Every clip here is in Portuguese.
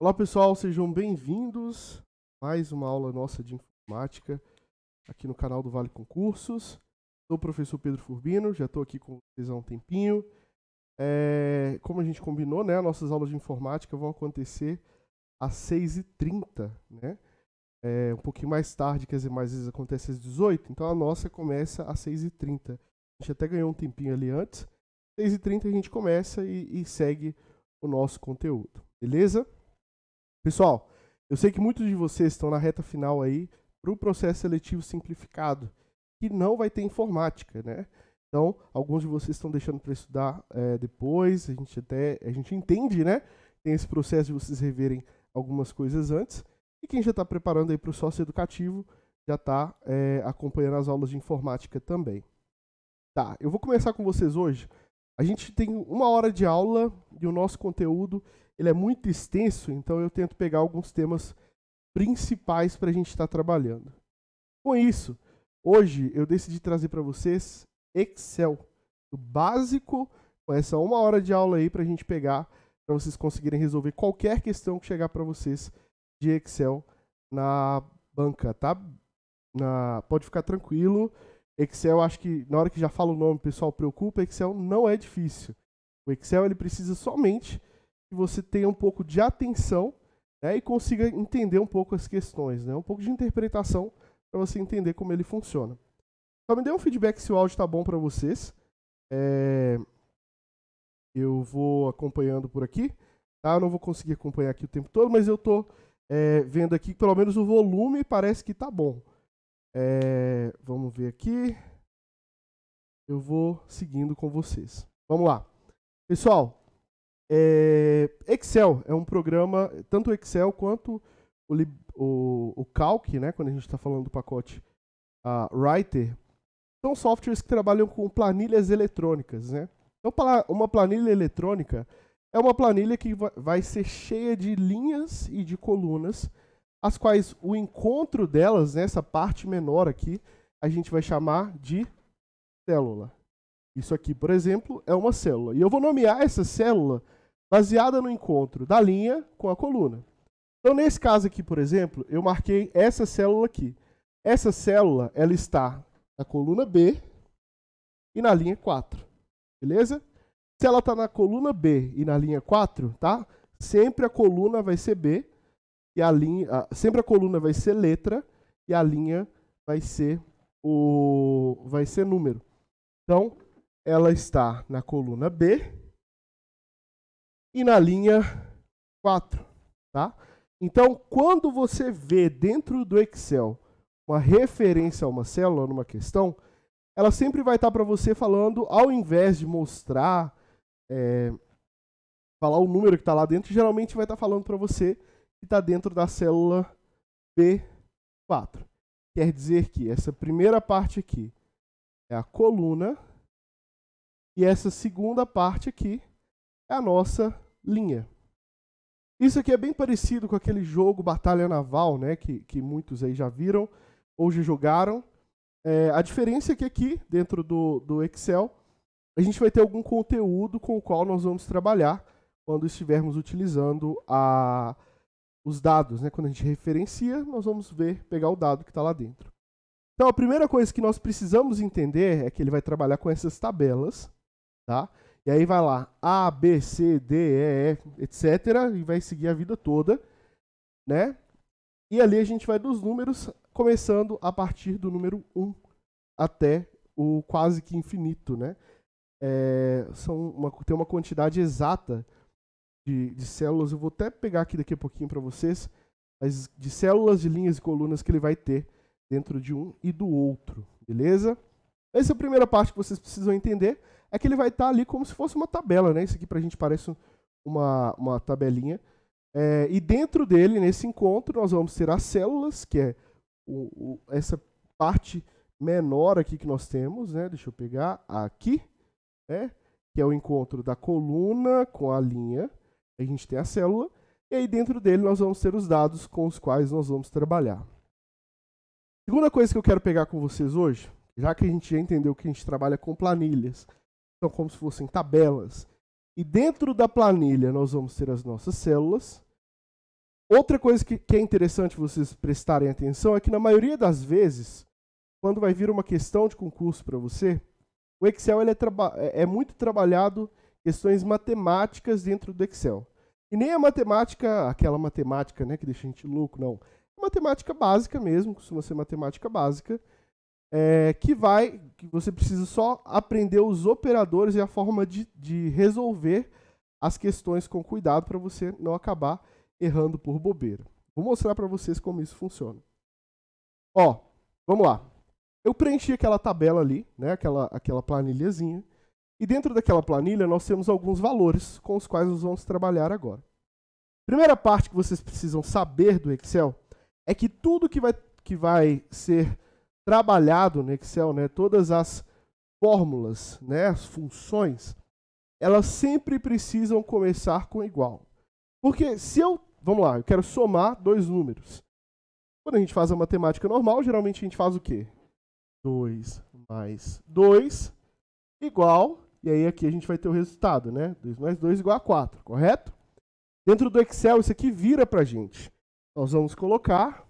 Olá pessoal, sejam bem-vindos. Mais uma aula nossa de informática aqui no canal do Vale Concursos. Sou o professor Pedro Furbino, já estou aqui com vocês há um tempinho. É, como a gente combinou, né, nossas aulas de informática vão acontecer às 6h30, né? É, um pouquinho mais tarde, quer dizer, mais vezes acontece às 18 então a nossa começa às 6h30. A gente até ganhou um tempinho ali antes. 6h30 a gente começa e, e segue o nosso conteúdo, beleza? Pessoal, eu sei que muitos de vocês estão na reta final aí para o processo seletivo simplificado, que não vai ter informática, né? Então, alguns de vocês estão deixando para estudar é, depois, a gente até a gente entende, né? Tem esse processo de vocês reverem algumas coisas antes. E quem já está preparando aí para o sócio educativo já está é, acompanhando as aulas de informática também. Tá, eu vou começar com vocês hoje. A gente tem uma hora de aula e o nosso conteúdo ele é muito extenso, então eu tento pegar alguns temas principais para a gente estar tá trabalhando. Com isso, hoje eu decidi trazer para vocês Excel, o básico, com essa uma hora de aula aí para a gente pegar, para vocês conseguirem resolver qualquer questão que chegar para vocês de Excel na banca, tá? Na, pode ficar tranquilo. Excel, acho que na hora que já fala o nome, pessoal, preocupa, Excel não é difícil. O Excel ele precisa somente que você tenha um pouco de atenção né, e consiga entender um pouco as questões, né, um pouco de interpretação para você entender como ele funciona. Só me dê um feedback se o áudio está bom para vocês. É... Eu vou acompanhando por aqui. Tá? Eu não vou conseguir acompanhar aqui o tempo todo, mas eu estou é, vendo aqui que pelo menos o volume parece que está bom. É... Vamos ver aqui. Eu vou seguindo com vocês. Vamos lá. Pessoal, é, Excel é um programa, tanto o Excel quanto o, o, o Calc, né, quando a gente está falando do pacote Writer, são softwares que trabalham com planilhas eletrônicas. Né? Então, uma planilha eletrônica é uma planilha que vai ser cheia de linhas e de colunas, as quais o encontro delas, nessa né, parte menor aqui, a gente vai chamar de célula. Isso aqui, por exemplo, é uma célula. E eu vou nomear essa célula baseada no encontro da linha com a coluna. Então, nesse caso aqui, por exemplo, eu marquei essa célula aqui. Essa célula ela está na coluna B e na linha 4. Beleza? Se ela está na coluna B e na linha 4, tá? sempre a coluna vai ser B, e a linha, a, sempre a coluna vai ser letra e a linha vai ser o vai ser número. Então, ela está na coluna B e na linha 4, tá? Então, quando você vê dentro do Excel uma referência a uma célula, numa questão, ela sempre vai estar para você falando, ao invés de mostrar, é, falar o número que está lá dentro, geralmente vai estar falando para você que está dentro da célula B4. Quer dizer que essa primeira parte aqui é a coluna e essa segunda parte aqui é a nossa linha. Isso aqui é bem parecido com aquele jogo Batalha Naval, né, que, que muitos aí já viram ou já jogaram. É, a diferença é que aqui, dentro do, do Excel, a gente vai ter algum conteúdo com o qual nós vamos trabalhar quando estivermos utilizando a, os dados. Né? Quando a gente referencia, nós vamos ver, pegar o dado que está lá dentro. Então, a primeira coisa que nós precisamos entender é que ele vai trabalhar com essas tabelas. Tá? E aí vai lá, A, B, C, D, E, F, etc. E vai seguir a vida toda, né? E ali a gente vai dos números, começando a partir do número 1 até o quase que infinito, né? É, são uma, tem uma quantidade exata de, de células. Eu vou até pegar aqui daqui a pouquinho para vocês, as de células, de linhas e colunas que ele vai ter dentro de um e do outro, beleza? Essa é a primeira parte que vocês precisam entender, é que ele vai estar tá ali como se fosse uma tabela, né? Isso aqui para a gente parece uma, uma tabelinha. É, e dentro dele, nesse encontro, nós vamos ter as células, que é o, o, essa parte menor aqui que nós temos, né? Deixa eu pegar aqui, né? Que é o encontro da coluna com a linha. A gente tem a célula. E aí dentro dele nós vamos ter os dados com os quais nós vamos trabalhar. Segunda coisa que eu quero pegar com vocês hoje já que a gente já entendeu que a gente trabalha com planilhas, então como se fossem tabelas. E dentro da planilha nós vamos ter as nossas células. Outra coisa que, que é interessante vocês prestarem atenção é que na maioria das vezes, quando vai vir uma questão de concurso para você, o Excel ele é, é, é muito trabalhado questões matemáticas dentro do Excel. E nem a matemática, aquela matemática né, que deixa a gente louco, não. É matemática básica mesmo, costuma ser matemática básica é, que vai, que você precisa só aprender os operadores e a forma de, de resolver as questões com cuidado para você não acabar errando por bobeira. Vou mostrar para vocês como isso funciona. Ó, vamos lá. Eu preenchi aquela tabela ali, né, aquela, aquela planilhazinha, e dentro daquela planilha nós temos alguns valores com os quais nós vamos trabalhar agora. Primeira parte que vocês precisam saber do Excel é que tudo que vai, que vai ser trabalhado no Excel, né, todas as fórmulas, né, as funções, elas sempre precisam começar com igual. Porque se eu, vamos lá, eu quero somar dois números. Quando a gente faz a matemática normal, geralmente a gente faz o quê? 2 mais 2 igual, e aí aqui a gente vai ter o resultado, né? 2 mais 2 igual a 4, correto? Dentro do Excel, isso aqui vira para a gente. Nós vamos colocar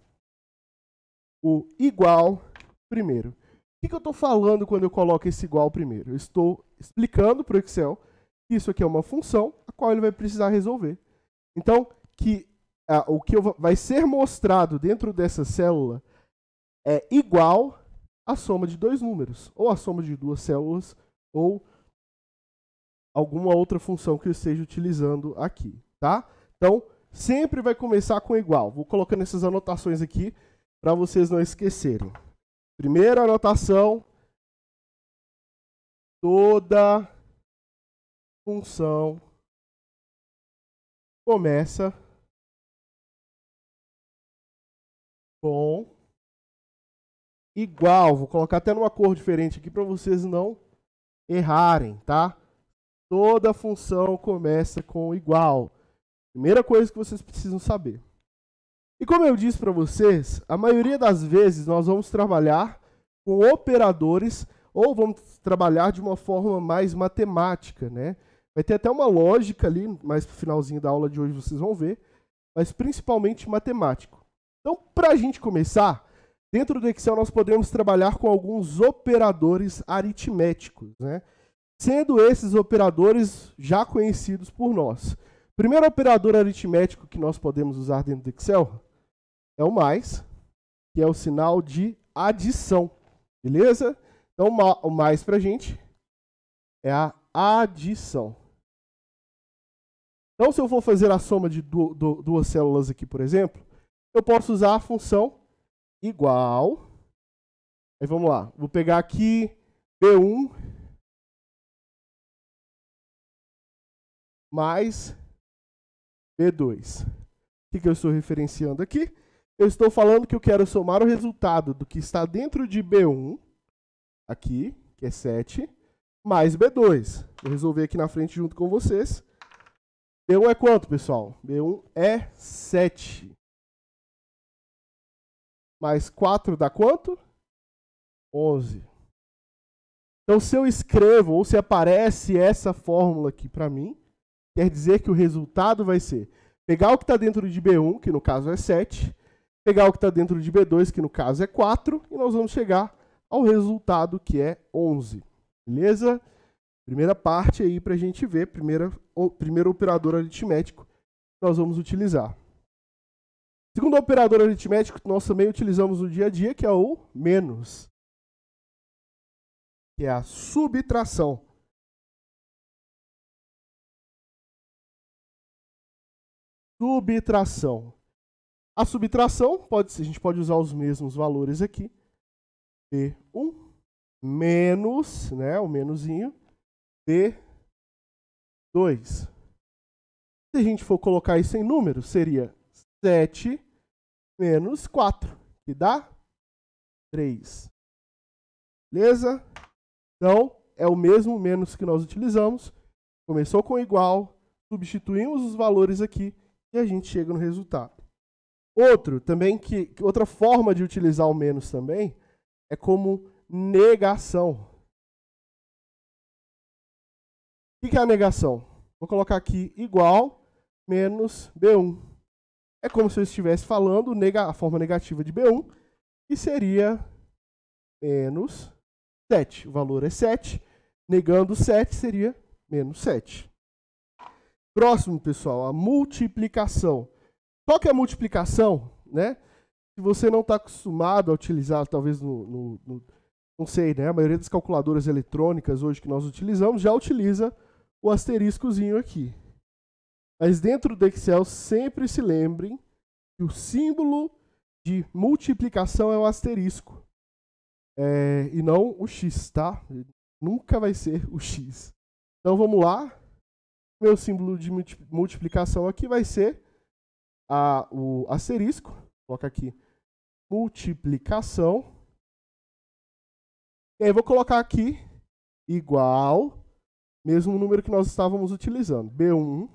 o igual primeiro. O que, que eu estou falando quando eu coloco esse igual primeiro? Eu estou explicando para o Excel que isso aqui é uma função a qual ele vai precisar resolver. Então, que ah, o que eu, vai ser mostrado dentro dessa célula é igual à soma de dois números, ou a soma de duas células, ou alguma outra função que eu esteja utilizando aqui, tá? Então, sempre vai começar com igual. Vou colocando essas anotações aqui para vocês não esquecerem. Primeira anotação: toda função começa com igual. Vou colocar até numa cor diferente aqui para vocês não errarem, tá? Toda função começa com igual. Primeira coisa que vocês precisam saber. E como eu disse para vocês, a maioria das vezes nós vamos trabalhar com operadores ou vamos trabalhar de uma forma mais matemática, né? Vai ter até uma lógica ali, mais pro finalzinho da aula de hoje vocês vão ver, mas principalmente matemático. Então, para a gente começar, dentro do Excel nós podemos trabalhar com alguns operadores aritméticos, né? Sendo esses operadores já conhecidos por nós. O primeiro operador aritmético que nós podemos usar dentro do Excel é o mais, que é o sinal de adição. Beleza? Então, o mais para a gente é a adição. Então, se eu for fazer a soma de duas células aqui, por exemplo, eu posso usar a função igual. Aí vamos lá. Vou pegar aqui B1 mais B2. O que, que eu estou referenciando aqui? Eu estou falando que eu quero somar o resultado do que está dentro de B1, aqui, que é 7, mais B2. Vou resolver aqui na frente junto com vocês. B1 é quanto, pessoal? B1 é 7. Mais 4 dá quanto? 11. Então, se eu escrevo ou se aparece essa fórmula aqui para mim, quer dizer que o resultado vai ser pegar o que está dentro de B1, que no caso é 7, pegar o que está dentro de B2, que no caso é 4, e nós vamos chegar ao resultado que é 11. Beleza? Primeira parte aí para a gente ver, primeira, o, primeiro operador aritmético que nós vamos utilizar. Segundo operador aritmético, nós também utilizamos no dia a dia, que é o menos, que é a subtração. Subtração. A subtração, pode ser, a gente pode usar os mesmos valores aqui. p 1 menos, né, o menosinho p 2 Se a gente for colocar isso em números, seria 7 menos 4, que dá 3. Beleza? Então, é o mesmo menos que nós utilizamos. Começou com igual, substituímos os valores aqui e a gente chega no resultado. Outro também que outra forma de utilizar o menos também é como negação. O que é a negação? Vou colocar aqui igual menos B1. É como se eu estivesse falando a forma negativa de B1, que seria menos 7. O valor é 7. Negando 7 seria menos 7. Próximo, pessoal, a multiplicação. Qual que é a multiplicação, né? Se você não está acostumado a utilizar, talvez no, no, no, não sei, né? A maioria das calculadoras eletrônicas hoje que nós utilizamos já utiliza o asteriscozinho aqui. Mas dentro do Excel sempre se lembrem que o símbolo de multiplicação é o asterisco é, e não o x, tá? Nunca vai ser o x. Então vamos lá. Meu símbolo de multiplicação aqui vai ser a, o asterisco, coloca aqui multiplicação. E aí vou colocar aqui igual, mesmo número que nós estávamos utilizando, B1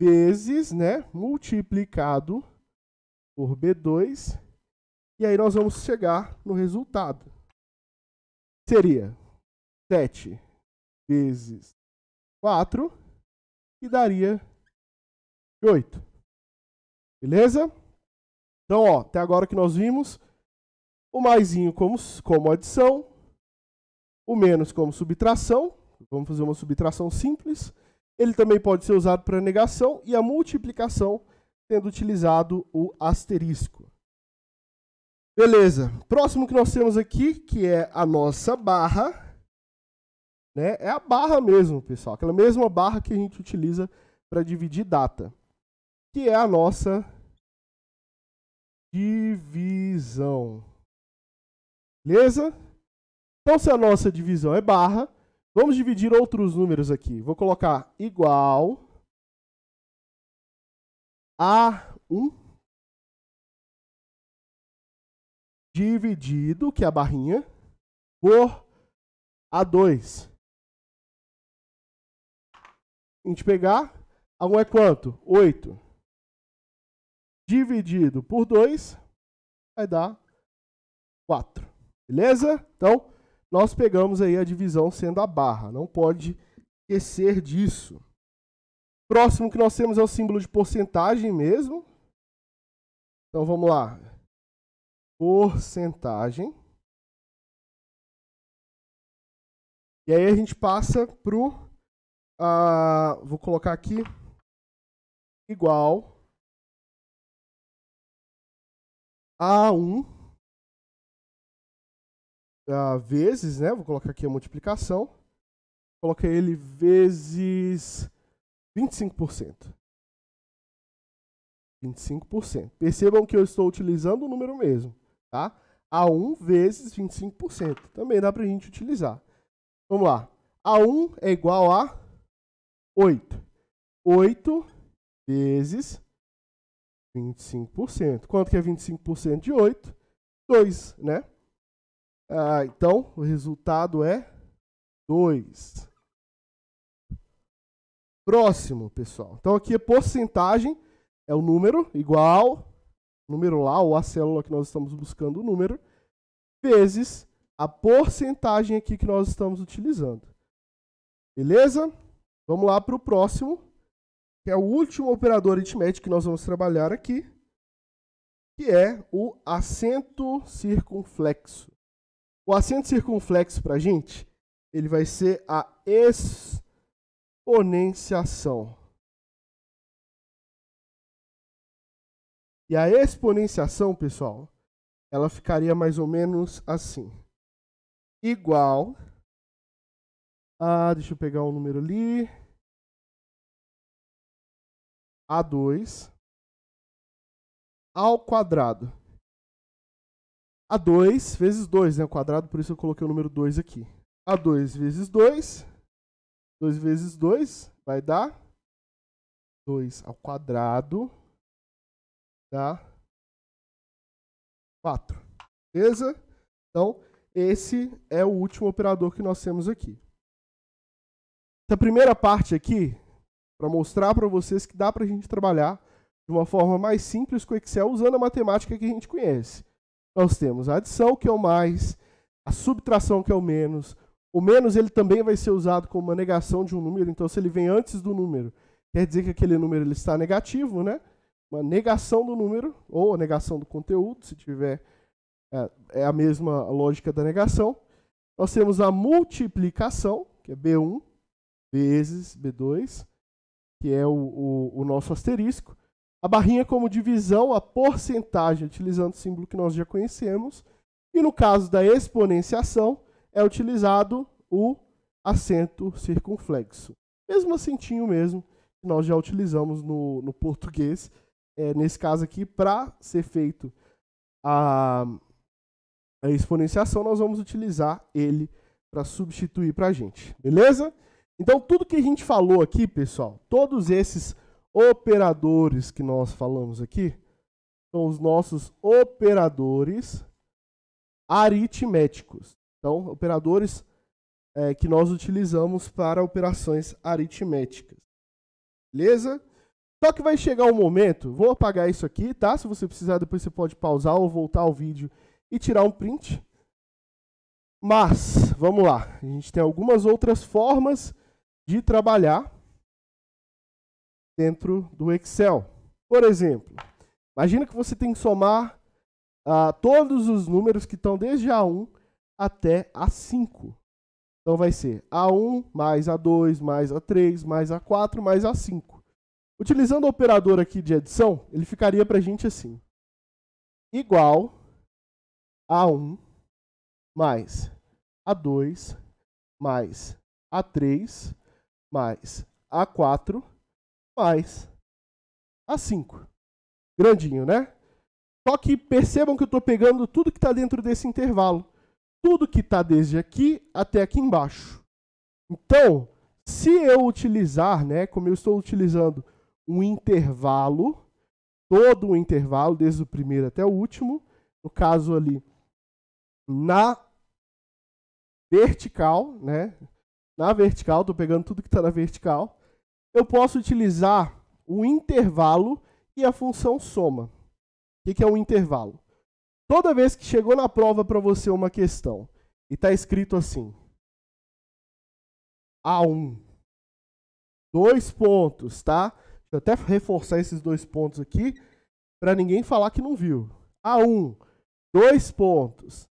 vezes, né, multiplicado por B2. E aí nós vamos chegar no resultado. Seria 7 vezes 4, que daria e 8. Beleza? Então, ó, até agora que nós vimos o mais como, como adição, o menos como subtração. Vamos fazer uma subtração simples. Ele também pode ser usado para negação e a multiplicação, tendo utilizado o asterisco. Beleza. Próximo que nós temos aqui, que é a nossa barra. Né? É a barra mesmo, pessoal. Aquela mesma barra que a gente utiliza para dividir data que é a nossa divisão. Beleza? Então, se a nossa divisão é barra, vamos dividir outros números aqui. Vou colocar igual a 1 dividido, que é a barrinha, por A2. A gente pegar, A1 é quanto? 8 dividido por 2 vai dar 4. Beleza? Então, nós pegamos aí a divisão sendo a barra. Não pode esquecer disso. Próximo que nós temos é o símbolo de porcentagem mesmo. Então, vamos lá. Porcentagem. E aí a gente passa para Uh, vou colocar aqui igual A1 uh, vezes, né? Vou colocar aqui a multiplicação. Coloquei ele vezes 25%. 25%. Percebam que eu estou utilizando o número mesmo, tá? A1 vezes 25%. Também dá para a gente utilizar. Vamos lá. A1 é igual a 8. 8 vezes 25%. Quanto que é 25% de 8? 2, né? Ah, então, o resultado é 2. Próximo, pessoal. Então, aqui é porcentagem, é o número igual, número lá, ou a célula que nós estamos buscando o número, vezes a porcentagem aqui que nós estamos utilizando. Beleza? Vamos lá para o próximo que é o último operador aritmético que nós vamos trabalhar aqui, que é o acento circunflexo. O acento circunflexo para a gente, ele vai ser a exponenciação. E a exponenciação, pessoal, ela ficaria mais ou menos assim. Igual ah, deixa eu pegar o um número ali, a2 ao quadrado. A2 vezes 2, né? O quadrado, por isso eu coloquei o número 2 aqui. A2 vezes 2. 2 vezes 2 vai dar 2 ao quadrado dá 4. Beleza? Então, esse é o último operador que nós temos aqui. Essa primeira parte aqui para mostrar para vocês que dá para a gente trabalhar de uma forma mais simples com Excel usando a matemática que a gente conhece. Nós temos a adição, que é o mais, a subtração, que é o menos. O menos ele também vai ser usado como uma negação de um número, então se ele vem antes do número, quer dizer que aquele número ele está negativo, né? Uma negação do número, ou a negação do conteúdo, se tiver é, é a mesma lógica da negação. Nós temos a multiplicação, que é B1 vezes B2 que é o, o, o nosso asterisco. A barrinha como divisão, a porcentagem, utilizando o símbolo que nós já conhecemos. E no caso da exponenciação, é utilizado o acento circunflexo. Mesmo acentinho mesmo, que nós já utilizamos no, no português, é, nesse caso aqui, para ser feito a, a exponenciação, nós vamos utilizar ele para substituir para a gente, beleza? Então, tudo que a gente falou aqui, pessoal, todos esses operadores que nós falamos aqui, são os nossos operadores aritméticos. Então, operadores é, que nós utilizamos para operações aritméticas. Beleza? Só que vai chegar um momento, vou apagar isso aqui, tá? Se você precisar, depois você pode pausar ou voltar ao vídeo e tirar um print. Mas, vamos lá, a gente tem algumas outras formas de trabalhar dentro do Excel. Por exemplo, imagina que você tem que somar uh, todos os números que estão desde A1 até A5. Então vai ser A1 mais A2 mais A3 mais A4 mais A5. Utilizando o operador aqui de adição, ele ficaria para a gente assim. Igual A1 mais A2 mais A3 mais A4 mais A5. Grandinho, né? Só que percebam que eu estou pegando tudo que está dentro desse intervalo. Tudo que está desde aqui até aqui embaixo. Então, se eu utilizar, né, como eu estou utilizando um intervalo, todo o intervalo, desde o primeiro até o último, no caso ali na vertical, né, na vertical, estou pegando tudo que está na vertical, eu posso utilizar o intervalo e a função soma. O que é um intervalo? Toda vez que chegou na prova para você uma questão e está escrito assim, A1, dois pontos, tá? Deixa eu até reforçar esses dois pontos aqui para ninguém falar que não viu. A1, dois pontos.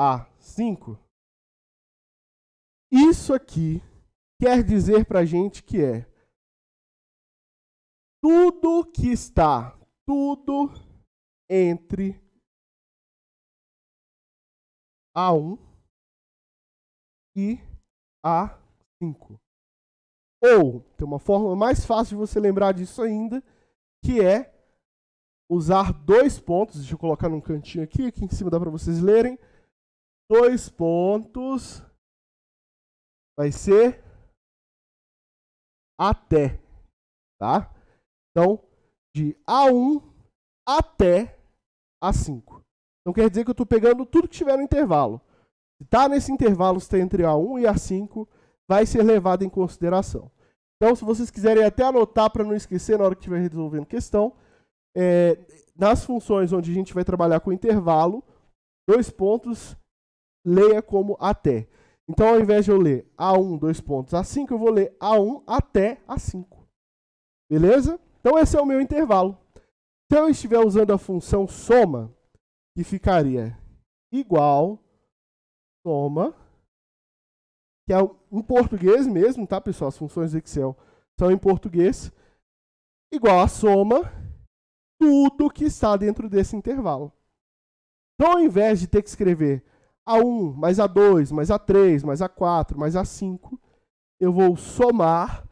A5, isso aqui quer dizer para a gente que é tudo que está, tudo entre A1 e A5. Ou, tem uma forma mais fácil de você lembrar disso ainda, que é usar dois pontos, deixa eu colocar num cantinho aqui, aqui em cima dá para vocês lerem, dois pontos vai ser até, tá? Então, de A1 até A5. Então quer dizer que eu estou pegando tudo que tiver no intervalo. Se está nesse intervalo, se está entre A1 e A5, vai ser levado em consideração. Então, se vocês quiserem até anotar para não esquecer na hora que estiver resolvendo questão, é, nas funções onde a gente vai trabalhar com intervalo, dois pontos, leia como até. Então, ao invés de eu ler A1, dois pontos, A5, eu vou ler A1 até A5. Beleza? Então, esse é o meu intervalo. Se eu estiver usando a função soma, que ficaria igual, soma, que é em português mesmo, tá, pessoal? As funções do Excel são em português, igual a soma, tudo que está dentro desse intervalo. Então, ao invés de ter que escrever a1, mais A2, mais A3, mais A4, mais A5, eu vou somar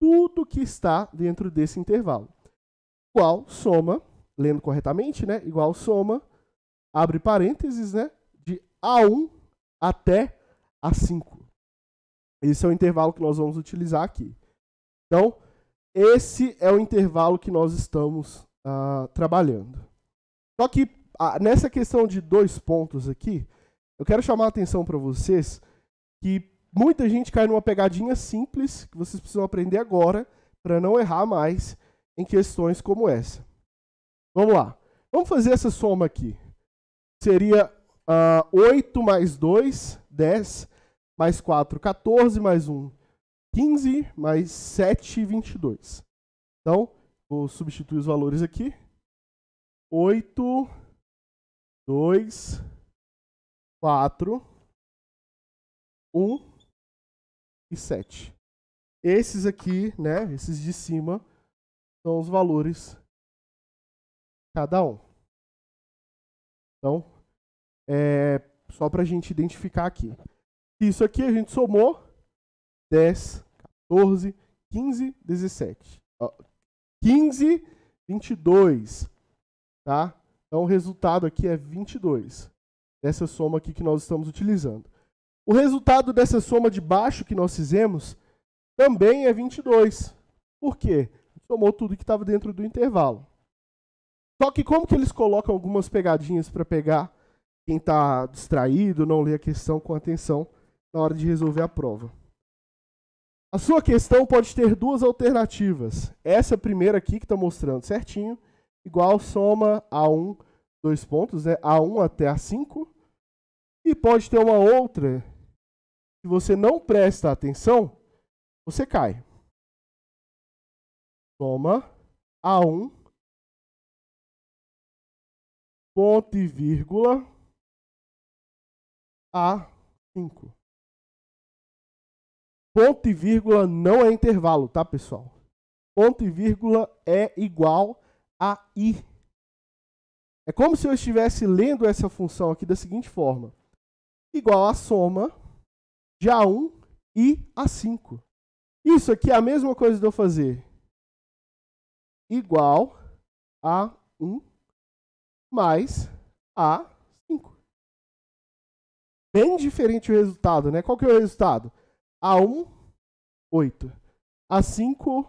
tudo que está dentro desse intervalo. Igual soma, lendo corretamente, né? Igual soma, abre parênteses, né? De A1 até A5. Esse é o intervalo que nós vamos utilizar aqui. Então, esse é o intervalo que nós estamos uh, trabalhando. Só que ah, nessa questão de dois pontos aqui, eu quero chamar a atenção para vocês que muita gente cai numa pegadinha simples que vocês precisam aprender agora para não errar mais em questões como essa. Vamos lá. Vamos fazer essa soma aqui. Seria uh, ah, 8 mais 2, 10, mais 4, 14, mais 1, 15, mais 7, 22. Então, vou substituir os valores aqui. 8, 2, 4, 1 e 7. Esses aqui, né, esses de cima, são os valores de cada um. Então, é só para a gente identificar aqui. Isso aqui a gente somou 10, 14, 15, 17. 15, 22. Tá? Então, o resultado aqui é 22 dessa soma aqui que nós estamos utilizando. O resultado dessa soma de baixo que nós fizemos também é 22. Por quê? Somou tudo que estava dentro do intervalo. Só que como que eles colocam algumas pegadinhas para pegar quem está distraído, não lê a questão com atenção na hora de resolver a prova? A sua questão pode ter duas alternativas. Essa primeira aqui que está mostrando certinho, igual soma a1, dois pontos, né? A1 até A5. E pode ter uma outra. Se você não presta atenção, você cai. Toma A1. Ponto e vírgula. A5. Ponto e vírgula não é intervalo, tá, pessoal? Ponto e vírgula é igual a i. É como se eu estivesse lendo essa função aqui da seguinte forma igual à soma de A1 e A5. Isso aqui é a mesma coisa de eu fazer igual a 1 mais A5. Bem diferente o resultado, né? Qual que é o resultado? A1, 8. A5,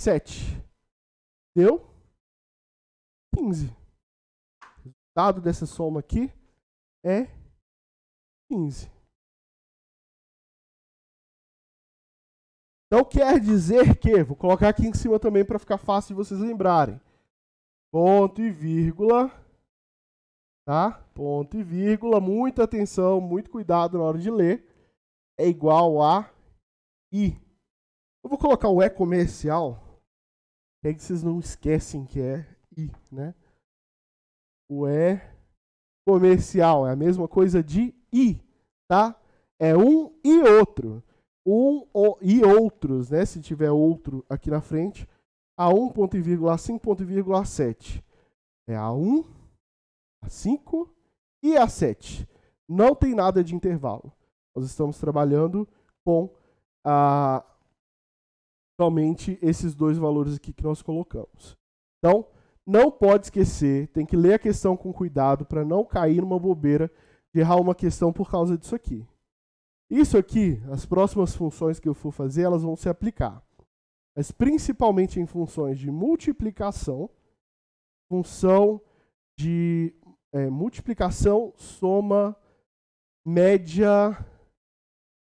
7. Deu 15. O resultado dessa soma aqui é 15. Então quer dizer que, vou colocar aqui em cima também para ficar fácil de vocês lembrarem. Ponto e vírgula, tá? Ponto e vírgula, muita atenção, muito cuidado na hora de ler. É igual a i. Eu vou colocar o e comercial, é que vocês não esquecem que é i, né? O e comercial é a mesma coisa de i tá? É um e outro. Um e outros, né? Se tiver outro aqui na frente. A 1, ponto e vírgula, a 5, ponto e vírgula, 7. É a 1, a 5 e a 7. Não tem nada de intervalo. Nós estamos trabalhando com a, ah, somente esses dois valores aqui que nós colocamos. Então, não pode esquecer, tem que ler a questão com cuidado para não cair numa bobeira gerar uma questão por causa disso aqui. Isso aqui, as próximas funções que eu for fazer, elas vão se aplicar. Mas principalmente em funções de multiplicação, função de é, multiplicação, soma, média,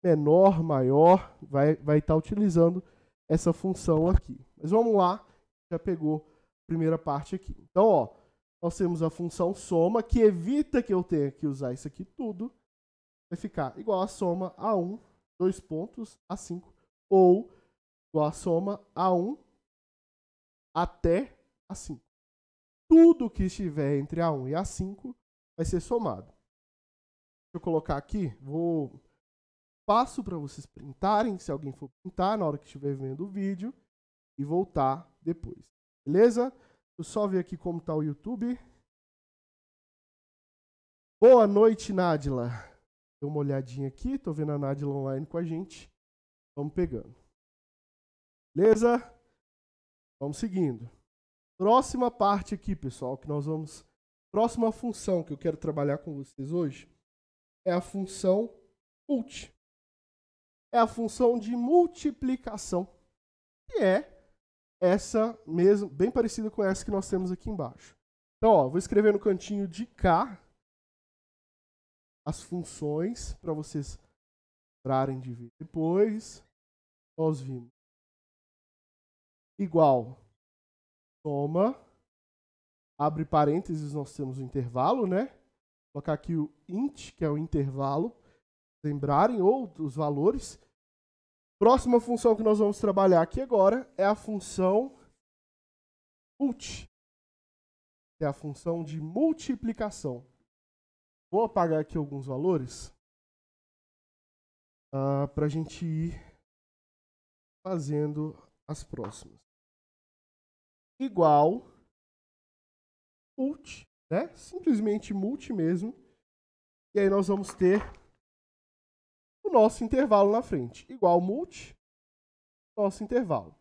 menor, maior, vai estar vai tá utilizando essa função aqui. Mas vamos lá, já pegou a primeira parte aqui. Então, ó, nós temos a função soma, que evita que eu tenha que usar isso aqui tudo. Vai ficar igual a soma a 1, 2 pontos, a 5, ou igual a soma a 1 até a 5. Tudo que estiver entre a 1 e a 5 vai ser somado. Deixa eu colocar aqui, vou passo para vocês printarem, se alguém for printar na hora que estiver vendo o vídeo, e voltar depois. Beleza? eu só ver aqui como está o YouTube. Boa noite, Nádila. Deu uma olhadinha aqui, Estou vendo a Nádila online com a gente. Vamos pegando. Beleza? Vamos seguindo. Próxima parte aqui, pessoal, que nós vamos. Próxima função que eu quero trabalhar com vocês hoje é a função multi. É a função de multiplicação, que é essa mesmo, bem parecida com essa que nós temos aqui embaixo. Então, ó, vou escrever no cantinho de cá as funções para vocês lembrarem de ver depois. Nós vimos igual soma abre parênteses, nós temos o intervalo, né? Vou colocar aqui o int, que é o intervalo, lembrarem ou os valores Próxima função que nós vamos trabalhar aqui agora é a função multi, é a função de multiplicação. Vou apagar aqui alguns valores uh, ah, para a gente ir fazendo as próximas. Igual mult, né? Simplesmente multi mesmo. E aí nós vamos ter nosso intervalo na frente. Igual multi, nosso intervalo.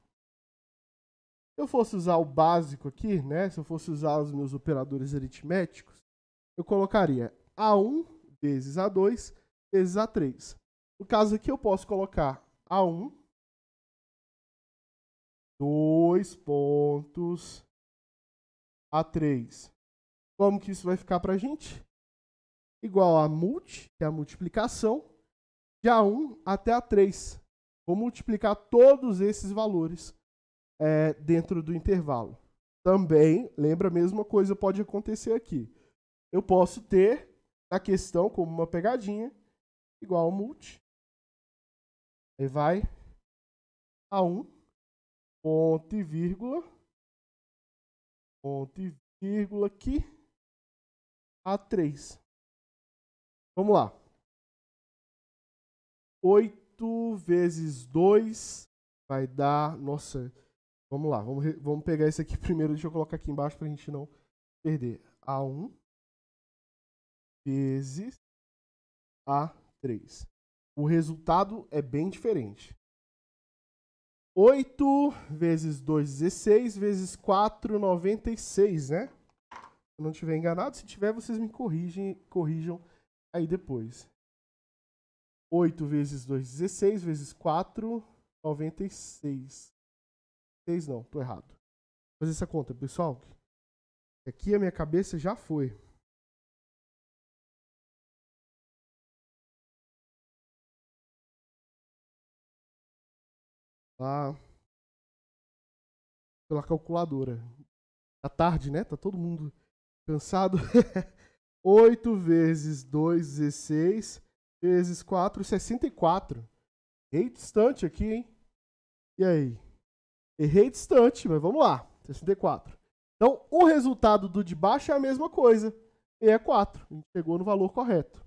Se eu fosse usar o básico aqui, né? Se eu fosse usar os meus operadores aritméticos, eu colocaria A1 vezes A2 vezes A3. No caso aqui, eu posso colocar A1, dois pontos, A3. Como que isso vai ficar para a gente? Igual a multi, que é a multiplicação, de A1 até A3. Vou multiplicar todos esses valores é, dentro do intervalo. Também, lembra a mesma coisa pode acontecer aqui. Eu posso ter a questão como uma pegadinha igual multi. Aí vai A1, ponto e vírgula, ponto e vírgula aqui, A3. Vamos lá. 8 vezes 2 vai dar. Nossa, vamos lá, vamos, vamos pegar esse aqui primeiro. Deixa eu colocar aqui embaixo para a gente não perder. A1 vezes A3. O resultado é bem diferente. 8 vezes 2, 16, vezes 4, 96, né? Se eu não estiver enganado, se tiver, vocês me corrigem, corrijam aí depois. 8 vezes 2, 16, vezes 4, 96. 6 não, tô errado. Vou fazer essa conta, pessoal. Aqui a minha cabeça já foi. Lá tá. pela calculadora. Tá tarde, né? Tá todo mundo cansado. 8 vezes 2, 16 vezes 4, 64. Errei distante aqui, hein? E aí? Errei distante, mas vamos lá. 64. Então, o resultado do de baixo é a mesma coisa. E é 4. A gente chegou no valor correto.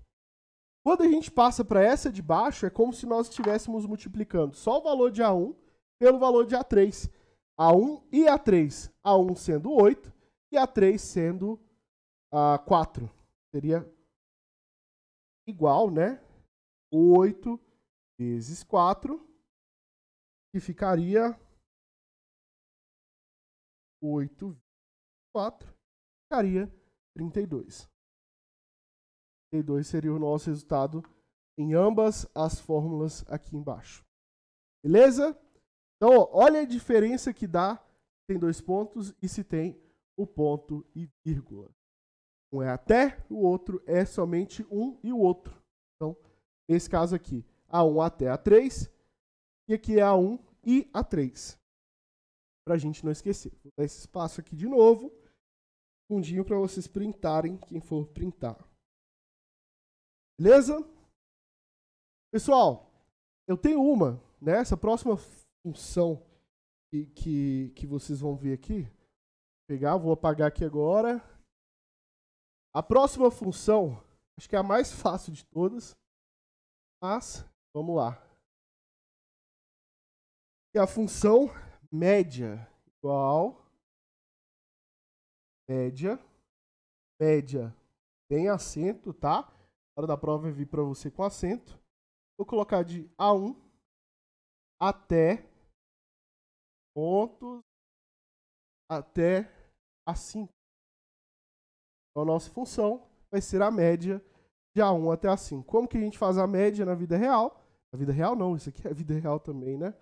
Quando a gente passa para essa de baixo, é como se nós estivéssemos multiplicando só o valor de A1 pelo valor de A3. A1 e A3. A1 sendo 8 e A3 sendo uh, ah, 4. Seria igual, né? 8 vezes 4, que ficaria 8 vezes 4, ficaria 32. 32 seria o nosso resultado em ambas as fórmulas aqui embaixo. Beleza? Então, ó, olha a diferença que dá se tem dois pontos e se tem o ponto e vírgula. Um é até, o outro é somente um e o outro. Então, Nesse caso aqui, A1 até A3. E aqui é A1 e A3. Para a gente não esquecer. Vou dar esse espaço aqui de novo. Fundinho para vocês printarem, quem for printar. Beleza? Pessoal, eu tenho uma, né? Essa próxima função que, que, que vocês vão ver aqui. Vou pegar, vou apagar aqui agora. A próxima função, acho que é a mais fácil de todas. Mas, vamos lá. E a função média igual média. Média tem acento, tá? A hora da prova eu para você com acento. Vou colocar de A1 até pontos até A5. Então a nossa função vai ser a média a1 até A5. Como que a gente faz a média na vida real? Na vida real não, isso aqui é a vida real também, né?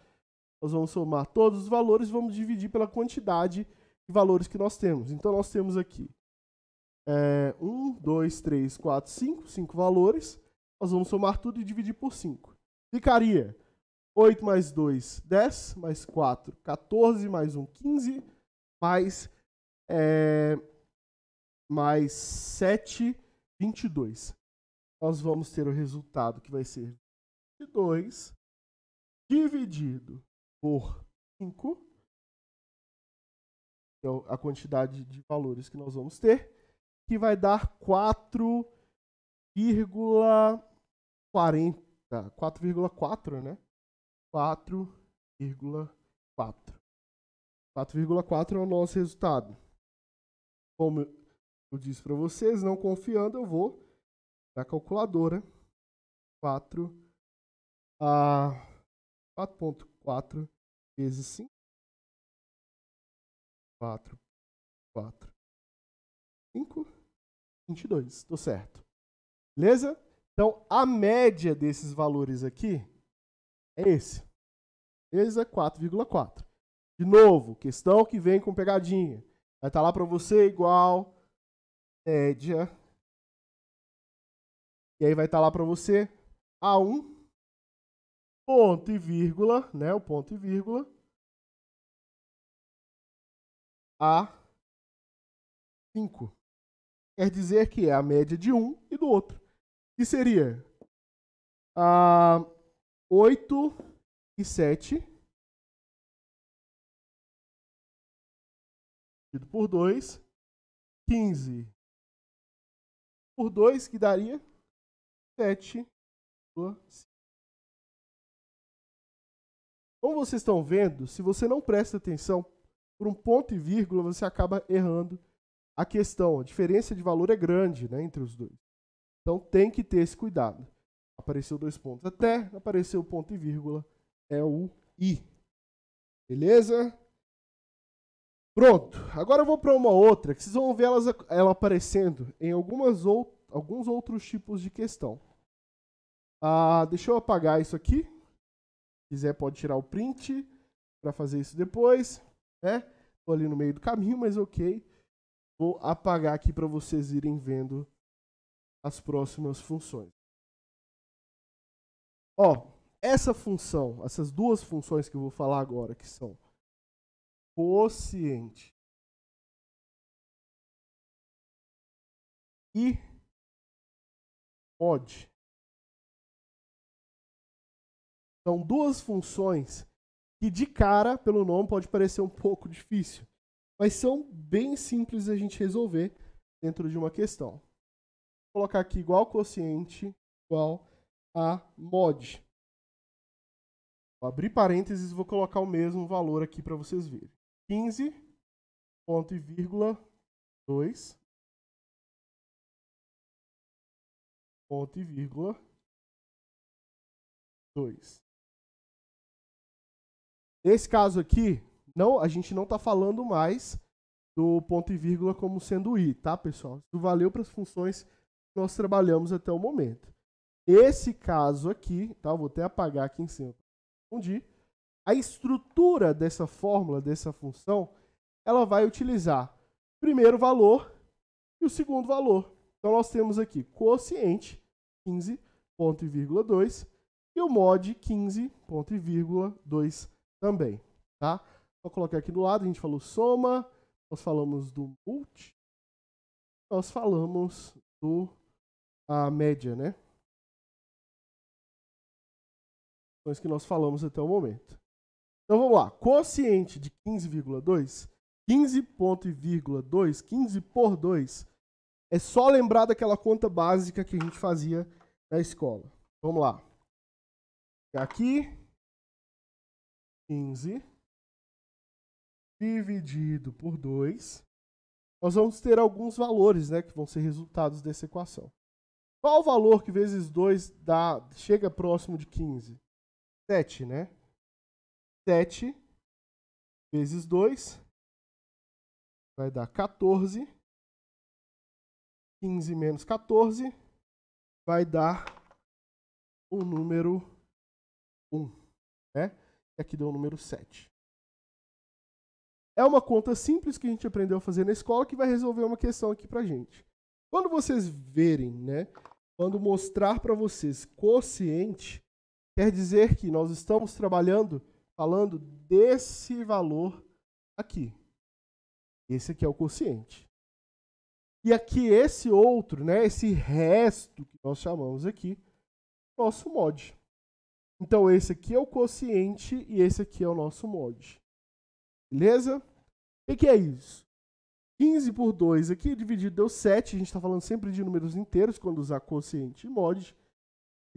Nós vamos somar todos os valores e vamos dividir pela quantidade de valores que nós temos. Então nós temos aqui é, 1, 2, 3, 4, 5, 5 valores. Nós vamos somar tudo e dividir por 5. Ficaria 8 mais 2, 10, mais 4, 14, mais 1, 15, mais, é, mais 7, 22 nós vamos ter o resultado que vai ser 22 dividido por 5, que é a quantidade de valores que nós vamos ter, que vai dar 4,40. 4,4, né? 4,4. 4,4 é o nosso resultado. Como eu disse para vocês, não confiando, eu vou da calculadora. 4 a 4.4 vezes 5. 4, 4, 5, 22. Estou certo. Beleza? Então, a média desses valores aqui é esse. Beleza? 4,4. De novo, questão que vem com pegadinha. Vai estar tá lá para você igual média e aí vai estar tá lá para você A1, ponto e vírgula, né? O ponto e vírgula. A5. Quer dizer que é a média de um e do outro. Que seria a oito 8 e 7 dividido por 2, 15 por 2, que daria 7. Como vocês estão vendo, se você não presta atenção, por um ponto e vírgula você acaba errando a questão. A diferença de valor é grande né, entre os dois. Então tem que ter esse cuidado. Apareceu dois pontos até, apareceu ponto e vírgula, é o I. Beleza? Pronto. Agora eu vou para uma outra, que vocês vão ver elas, ela aparecendo em algumas outras alguns outros tipos de questão. Ah, deixa eu apagar isso aqui. Se quiser, pode tirar o print para fazer isso depois. Né? ali no meio do caminho, mas ok. Vou apagar aqui para vocês irem vendo as próximas funções. Ó, essa função, essas duas funções que eu vou falar agora, que são quociente e mod. São duas funções que de cara, pelo nome, pode parecer um pouco difícil, mas são bem simples de a gente resolver dentro de uma questão. Vou colocar aqui igual quociente igual a mod. Vou abrir parênteses e vou colocar o mesmo valor aqui para vocês verem. 15 ponto e vírgula 2 ponto e vírgula 2. Nesse caso aqui, não, a gente não está falando mais do ponto e vírgula como sendo i, tá, pessoal? Isso valeu para as funções que nós trabalhamos até o momento. Esse caso aqui, tá, vou até apagar aqui em cima para confundir. A estrutura dessa fórmula, dessa função, ela vai utilizar o primeiro valor e o segundo valor. Então nós temos aqui quociente 15 ponto e vírgula 2 e o mod 15 ponto e vírgula 2 também, tá? Vou colocar aqui do lado, a gente falou soma, nós falamos do multi, nós falamos do a média, né? Questões que nós falamos até o momento. Então vamos lá, quociente de 15,2, 15 ponto e vírgula 2, 15 por 2 é só lembrar daquela conta básica que a gente fazia na escola. Vamos lá. Aqui, 15 dividido por 2. Nós vamos ter alguns valores, né, que vão ser resultados dessa equação. Qual o valor que vezes 2 dá, chega próximo de 15? 7, né? 7 vezes 2 vai dar 14 15 menos 14 vai dar o número 1, né? E aqui deu o número 7. É uma conta simples que a gente aprendeu a fazer na escola que vai resolver uma questão aqui para gente. Quando vocês verem, né? Quando mostrar para vocês quociente, quer dizer que nós estamos trabalhando falando desse valor aqui. Esse aqui é o quociente. E aqui esse outro, né, esse resto que nós chamamos aqui, nosso mod. Então esse aqui é o quociente e esse aqui é o nosso mod. Beleza? O que é isso? 15 por 2 aqui dividido deu 7. A gente está falando sempre de números inteiros quando usar quociente e mod.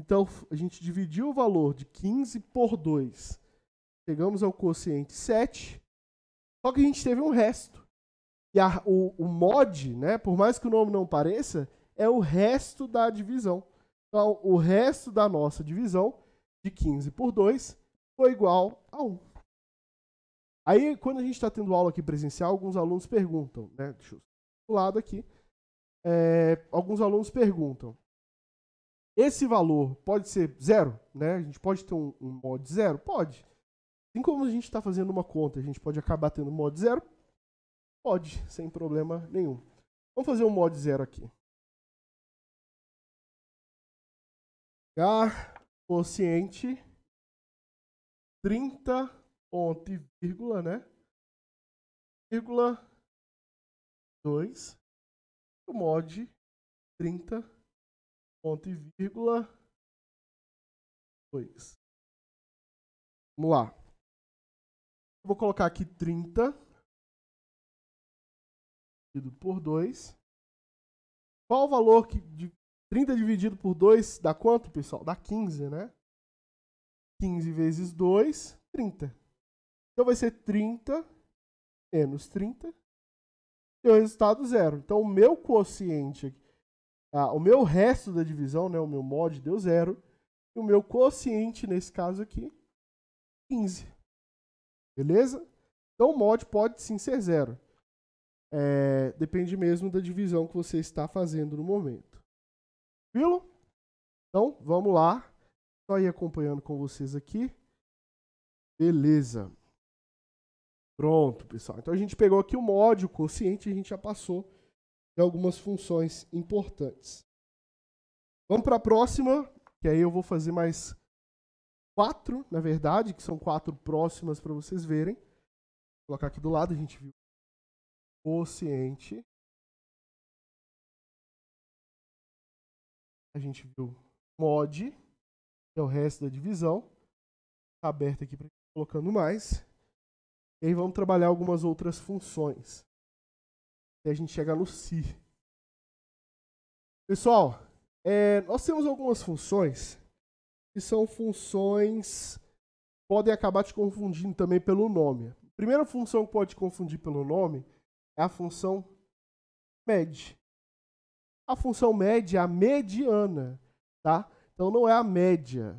Então a gente dividiu o valor de 15 por 2. Chegamos ao quociente 7. Só que a gente teve um resto. E a, o, o mod, né, por mais que o nome não pareça, é o resto da divisão. Então, o resto da nossa divisão, de 15 por 2, foi igual a 1. Aí, quando a gente está tendo aula aqui presencial, alguns alunos perguntam, né? Deixa eu do lado aqui. É, alguns alunos perguntam: esse valor pode ser zero, né? A gente pode ter um, um mod zero? Pode. Assim como a gente está fazendo uma conta, a gente pode acabar tendo um mod zero? Pode, sem problema nenhum. Vamos fazer um mod zero aqui. H quociente 30 ponto e vírgula, né? Vírgula 2. O mod 30 ponto e vírgula 2. Vamos lá. vou colocar aqui 30 dividido por 2. Qual o valor que de 30 dividido por 2 dá quanto, pessoal? Dá 15, né? 15 vezes 2, 30. Então vai ser 30 menos 30. E o resultado zero. Então o meu quociente, ah, o meu resto da divisão, né, o meu mod deu zero. E o meu quociente, nesse caso aqui, 15. Beleza? Então o mod pode sim ser zero. É, depende mesmo da divisão que você está fazendo no momento. Tranquilo? Então, vamos lá. Só ir acompanhando com vocês aqui. Beleza. Pronto, pessoal. Então a gente pegou aqui o módulo consciente e a gente já passou de algumas funções importantes. Vamos para a próxima, que aí eu vou fazer mais quatro, na verdade, que são quatro próximas para vocês verem. Vou colocar aqui do lado, a gente viu consciente. A gente viu mod, que é o resto da divisão. Está aberto aqui para colocando mais. E aí vamos trabalhar algumas outras funções. Até a gente chegar no si. Pessoal, é, nós temos algumas funções que são funções podem acabar te confundindo também pelo nome. A primeira função que pode te confundir pelo nome é a função med. A função med é a mediana, tá? Então não é a média.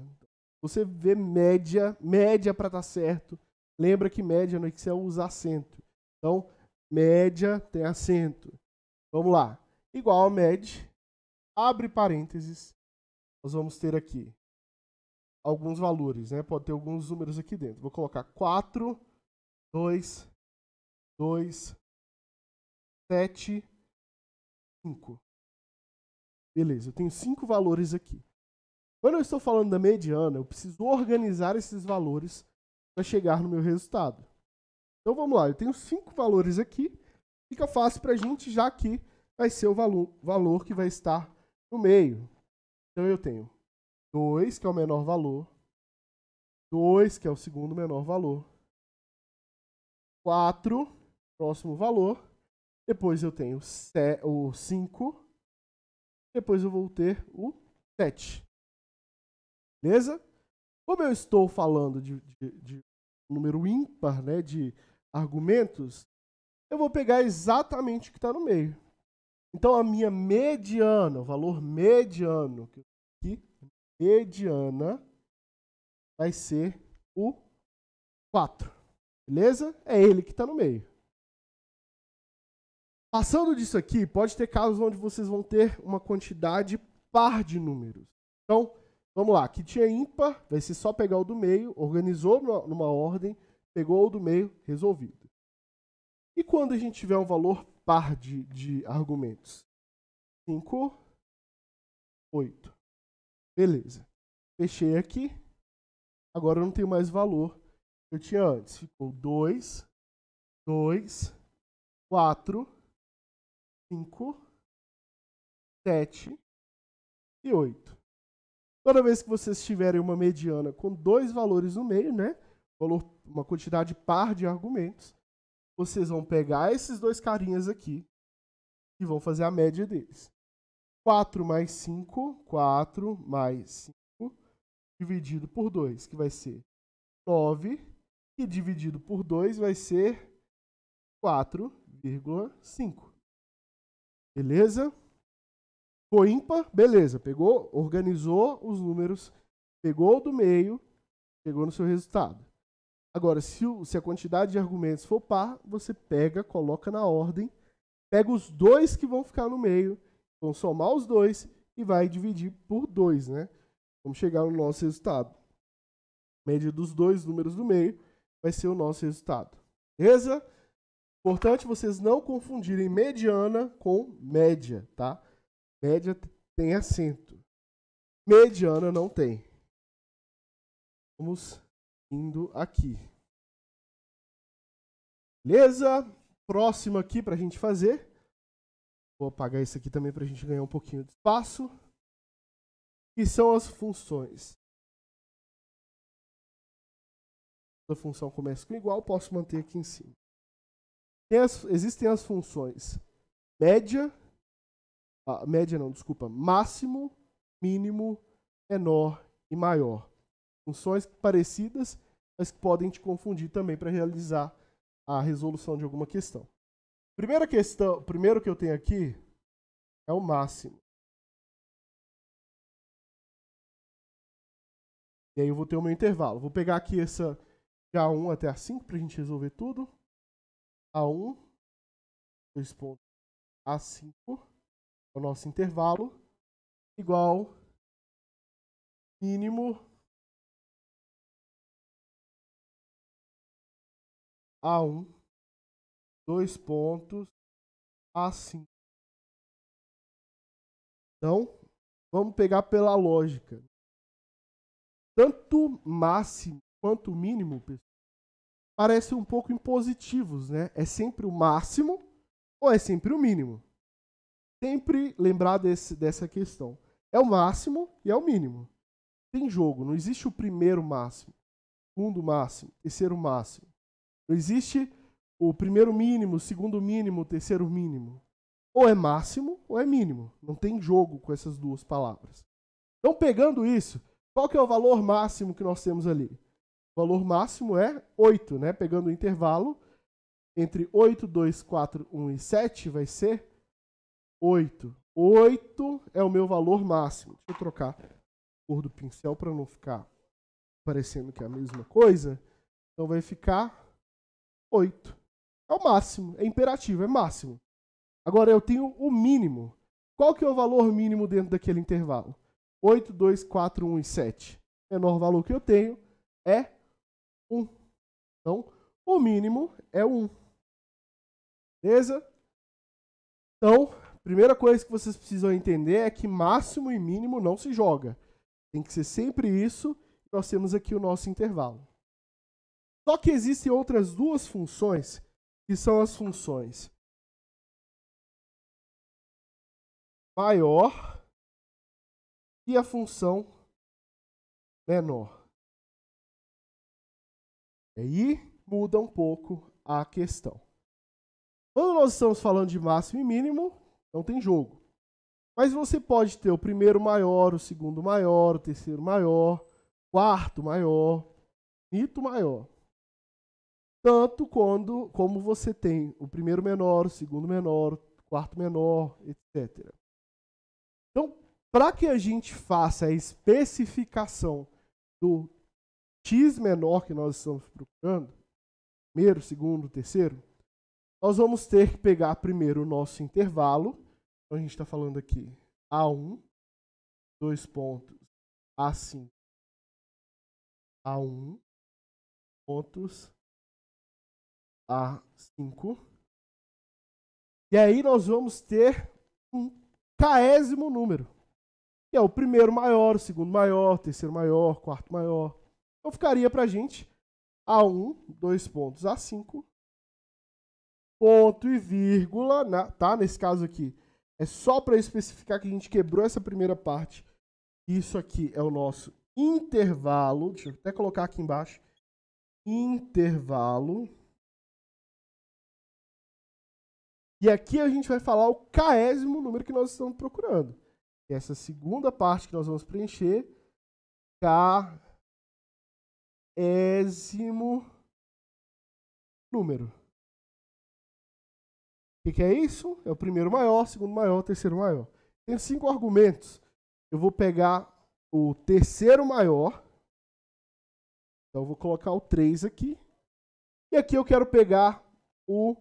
Você vê média, média para estar tá certo. Lembra que média no Excel usa acento. Então, média tem acento. Vamos lá. Igual a med, abre parênteses. Nós vamos ter aqui alguns valores, né? Pode ter alguns números aqui dentro. Vou colocar 4, 2, 2, 7, 5. Beleza, eu tenho cinco valores aqui. Quando eu estou falando da mediana, eu preciso organizar esses valores para chegar no meu resultado. Então vamos lá, eu tenho cinco valores aqui. Fica fácil para a gente, já que vai ser o valor, valor que vai estar no meio. Então eu tenho 2, que é o menor valor, 2, que é o segundo menor valor, 4, próximo valor, depois eu tenho o 5. Depois eu vou ter o 7. Beleza? Como eu estou falando de, de, de número ímpar, né, de argumentos, eu vou pegar exatamente o que está no meio. Então, a minha mediana, o valor mediano, que aqui, mediana, vai ser o 4. Beleza? É ele que está no meio. Passando disso aqui, pode ter casos onde vocês vão ter uma quantidade par de números. Então, vamos lá. Aqui tinha ímpar, vai ser só pegar o do meio, organizou numa ordem, pegou o do meio, resolvido. E quando a gente tiver um valor par de, de argumentos? 5, 8. Beleza. Fechei aqui. Agora eu não tenho mais valor que eu tinha antes. Ficou 2, 2, 4, 5, 7 e 8. Toda vez que vocês tiverem uma mediana com dois valores no meio, né? Valor, uma quantidade par de argumentos, vocês vão pegar esses dois carinhas aqui e vão fazer a média deles. 4 mais 5, 4 mais 5, dividido por 2, que vai ser 9, e dividido por 2 vai ser 4,5. Beleza? Foi ímpar, beleza. Pegou, organizou os números, pegou do meio, chegou no seu resultado. Agora, se, o, se a quantidade de argumentos for par, você pega, coloca na ordem, pega os dois que vão ficar no meio, vão somar os dois e vai dividir por dois, né? Vamos chegar no nosso resultado. A média dos dois números do meio vai ser o nosso resultado. Beleza? Importante vocês não confundirem mediana com média, tá? Média tem acento. Mediana não tem. Vamos indo aqui. Beleza? Próximo aqui para a gente fazer. Vou apagar isso aqui também para a gente ganhar um pouquinho de espaço. Que são as funções. A função começa com igual, posso manter aqui em cima as, existem as funções média, ah, média não, desculpa, máximo, mínimo, menor e maior. Funções parecidas, mas que podem te confundir também para realizar a resolução de alguma questão. Primeira questão, primeiro que eu tenho aqui é o máximo. E aí eu vou ter o meu intervalo. Vou pegar aqui essa de A1 até A5 para a gente resolver tudo. A1, dois pontos, A5, é o nosso intervalo, igual mínimo A1, dois pontos, A5. Então, vamos pegar pela lógica. Tanto máximo quanto mínimo, pessoal, parecem um pouco impositivos, né? É sempre o máximo ou é sempre o mínimo? Sempre lembrar desse, dessa questão. É o máximo e é o mínimo. Tem jogo, não existe o primeiro máximo, segundo máximo, terceiro máximo. Não existe o primeiro mínimo, segundo mínimo, terceiro mínimo. Ou é máximo ou é mínimo. Não tem jogo com essas duas palavras. Então, pegando isso, qual que é o valor máximo que nós temos ali? O valor máximo é 8, né? Pegando o intervalo entre 8, 2, 4, 1 e 7 vai ser 8. 8 é o meu valor máximo. Deixa eu trocar a cor do pincel para não ficar parecendo que é a mesma coisa. Então vai ficar 8. É o máximo, é imperativo, é máximo. Agora eu tenho o mínimo. Qual que é o valor mínimo dentro daquele intervalo? 8, 2, 4, 1 e 7. O menor valor que eu tenho é 1. Então, o mínimo é 1. Beleza? Então, primeira coisa que vocês precisam entender é que máximo e mínimo não se joga. Tem que ser sempre isso. Nós temos aqui o nosso intervalo. Só que existem outras duas funções, que são as funções maior e a função menor. E aí muda um pouco a questão. Quando nós estamos falando de máximo e mínimo, não tem jogo. Mas você pode ter o primeiro maior, o segundo maior, o terceiro maior, quarto maior, quinto maior. Tanto quando como você tem o primeiro menor, o segundo menor, o quarto menor, etc. Então, para que a gente faça a especificação do X menor que nós estamos procurando, primeiro, segundo, terceiro, nós vamos ter que pegar primeiro o nosso intervalo. Então a gente está falando aqui A1, dois pontos, A5, A1, pontos, A5. E aí nós vamos ter um késimo número, que é o primeiro maior, o segundo maior, terceiro maior, quarto maior, então ficaria para a gente A1, dois pontos, A5, ponto e vírgula, na, tá? Nesse caso aqui, é só para especificar que a gente quebrou essa primeira parte. Isso aqui é o nosso intervalo. Deixa eu até colocar aqui embaixo. Intervalo. E aqui a gente vai falar o késimo número que nós estamos procurando. Essa segunda parte que nós vamos preencher. K vigésimo número. O que, que, é isso? É o primeiro maior, segundo maior, terceiro maior. Tem cinco argumentos. Eu vou pegar o terceiro maior. Então, eu vou colocar o 3 aqui. E aqui eu quero pegar o,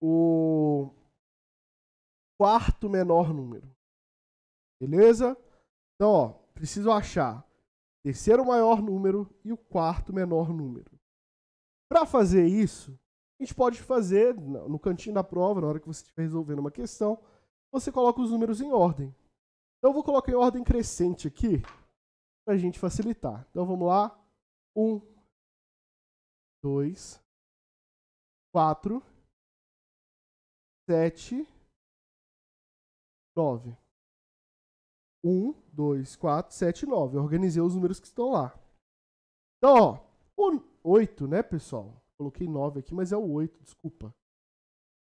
o quarto menor número. Beleza? Então, ó, preciso achar terceiro maior número e o quarto menor número. Para fazer isso, a gente pode fazer no cantinho da prova, na hora que você estiver resolvendo uma questão, você coloca os números em ordem. Então eu vou colocar em ordem crescente aqui para a gente facilitar. Então vamos lá. 1, 2, 4, 7, 9. 1, 2, 4, 7 9. Eu organizei os números que estão lá. Então, ó, o 8, né, pessoal? Coloquei 9 aqui, mas é o 8, desculpa.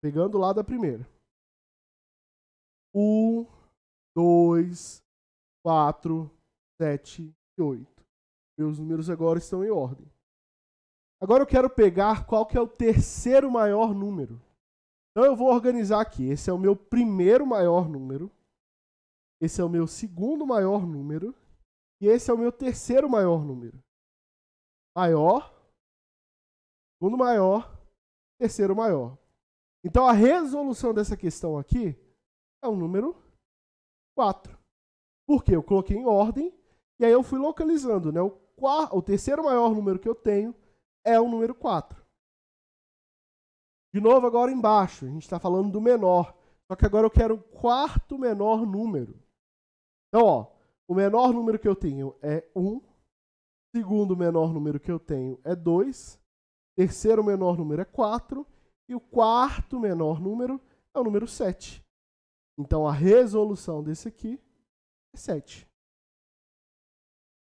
Pegando lá da primeira. 1, 2, 4, 7 e 8. Meus números agora estão em ordem. Agora eu quero pegar qual que é o terceiro maior número. Então eu vou organizar aqui. Esse é o meu primeiro maior número. Esse é o meu segundo maior número. E esse é o meu terceiro maior número. Maior, segundo maior, terceiro maior. Então a resolução dessa questão aqui é o número 4. Porque eu coloquei em ordem e aí eu fui localizando, né? O, o terceiro maior número que eu tenho é o número 4. De novo, agora embaixo, a gente está falando do menor. Só que agora eu quero o quarto menor número. Então, ó, o menor número que eu tenho é 1. Segundo menor número que eu tenho é 2. Terceiro menor número é 4. E o quarto menor número é o número 7. Então, a resolução desse aqui é 7.